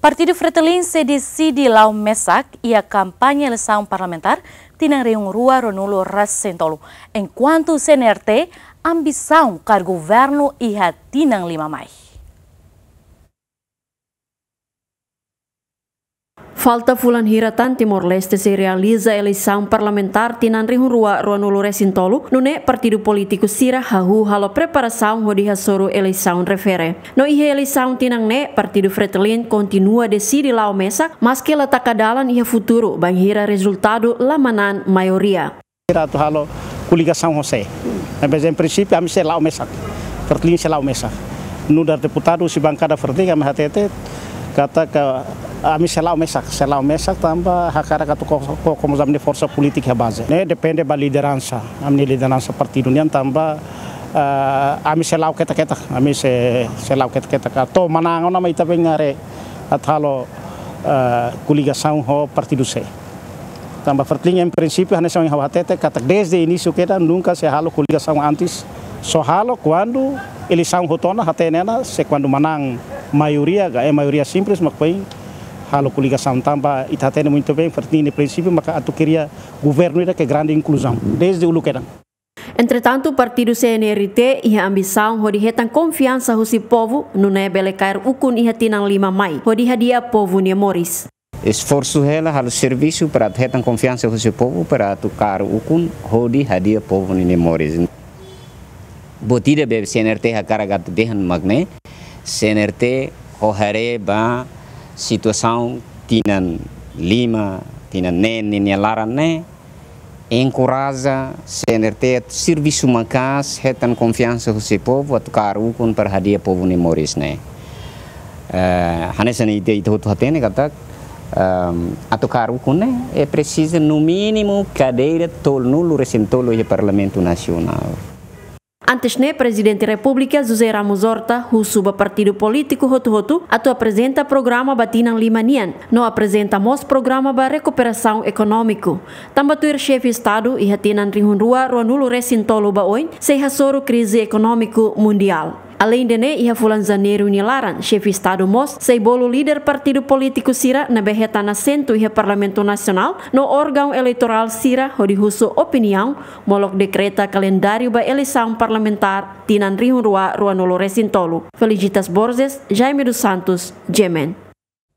Partido Fretilin de di Lau Mesak ia kampanye lesaun parlamentar tinang reung rua Ronulo rasentolu, enquanto o CNRT ambisaun car governo ia lima mais. Falta fulan hiratan Timor Leste se realiza eleição parlamentar tinan rua ruanulu resintolu nune partidu politikus sira hahu halo preparação hodi hasoro Elisang refere. No ihe eleição tinang ne partidu Fretelin continua decidi lau mesak mas letak latacadalan ihe bang hira resultado lamanan mayoria maioria. Rato halo kuliga saung hose. Nampes yang prinsipi amis se lao mesak. Fretelin se lao mesak. Nudar deputado si bangkada Fretelin mas até kata ke ami ah, selau mesak selau mesak tamba hakara katu ko ko ni forsa politik ya base ne depende ba lideransa amni lideransa parti dunia tamba ami ah, selau keta keta ami se selau keta keta ka to manang ona mai tapi ngare athalo uh, ah, kuliga saung ho parti duse tamba fertling en prinsipio hanes ang hawatete kata desde inisio keta nunca se halo kuliga saung antis so halo kuandu ili saung hutona hatenena se kuandu manang mayoria ga Eh, mayoria simples makpoin. halo kuliga Santamba itatene muito bem, no princípio, mas a queria governo ira que grande inclusão, desde o Luquedão. Entretanto, o partido CNRT ia ambição hodi hetan confiança husi povo no nebele cair ukun ia tinan lima mai, hodi dia povo ne moris. Esforço ela halo serviço para hetan confiança husi povo para tocar ukun hodi dia povo ne moris. Botida bebe CNRT ha karagatu dehan magne, CNRT hohare ba situação tinan lima tinan nen nin laran ne encoraja CNRT serviço macas retan confiança do povo a tocar o com para hadia povo ne moris ne eh, hanesan ite ite hotu hatene katak eh, a tocar o ne é precisa no mínimo cadeira tol nulo recentolo e parlamento nacional Antes o né, Presidente da República, José Ramos Horta, o partido político Rotu Rotu, atu apresenta programa Batinan Limanian, não apresenta mos programa para recuperação Também o chefe Estado e Hatinan Rihunrua, Ronulo Recintolo Baoin, sei rasoro crise econômica mundial. Além de ne, ia fulanzaneiro nilaran, chefe Estado Mos, sei bolo líder partido político Sira na berreta sentu ia Parlamento Nacional, no órgão eleitoral Sira, hodi husu opinião, molok decreta calendário ba eleição parlamentar tinan rihun rua rua resintolo. Felicitas Borges, Jaime dos Santos, Jemen.